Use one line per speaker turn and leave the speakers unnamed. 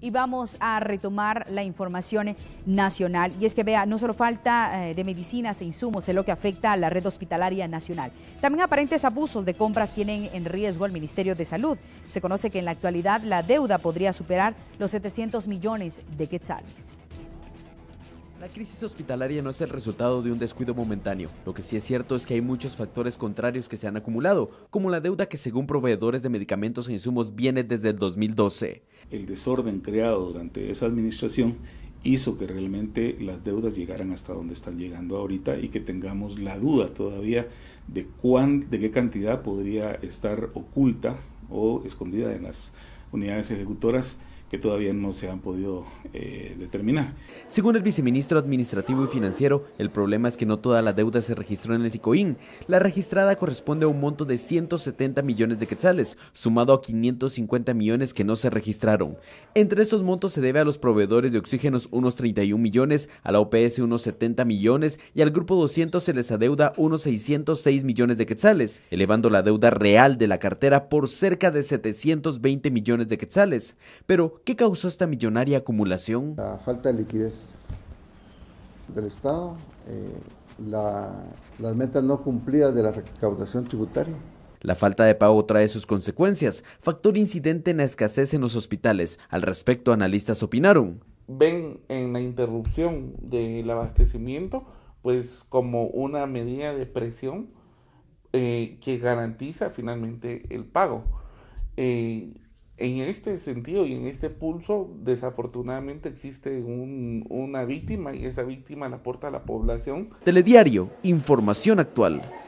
Y vamos a retomar la información nacional. Y es que vea, no solo falta eh, de medicinas e insumos es lo que afecta a la red hospitalaria nacional. También aparentes abusos de compras tienen en riesgo al Ministerio de Salud. Se conoce que en la actualidad la deuda podría superar los 700 millones de quetzales.
La crisis hospitalaria no es el resultado de un descuido momentáneo. Lo que sí es cierto es que hay muchos factores contrarios que se han acumulado, como la deuda que según proveedores de medicamentos e insumos viene desde el 2012. El desorden creado durante esa administración hizo que realmente las
deudas llegaran hasta donde están llegando ahorita y que tengamos la duda todavía de cuán, de qué cantidad podría estar oculta o escondida en las unidades
ejecutoras que todavía no se han podido eh, determinar. Según el viceministro administrativo y financiero, el problema es que no toda la deuda se registró en el SICOIN. La registrada corresponde a un monto de 170 millones de quetzales, sumado a 550 millones que no se registraron. Entre esos montos se debe a los proveedores de oxígenos unos 31 millones, a la OPS unos 70 millones y al grupo 200 se les adeuda unos 606 millones de quetzales, elevando la deuda real de la cartera por cerca de 720 millones de quetzales. Pero ¿Qué causó esta millonaria acumulación? La falta de liquidez del Estado, eh, las metas no cumplidas de la recaudación tributaria. La falta de pago trae sus consecuencias, factor incidente en la escasez en los hospitales. Al respecto, analistas opinaron.
Ven en la interrupción del abastecimiento, pues como una medida de presión eh, que garantiza finalmente el pago. Eh, en este sentido y en este pulso, desafortunadamente existe una víctima y esa víctima la aporta la población.
Telediario, información actual.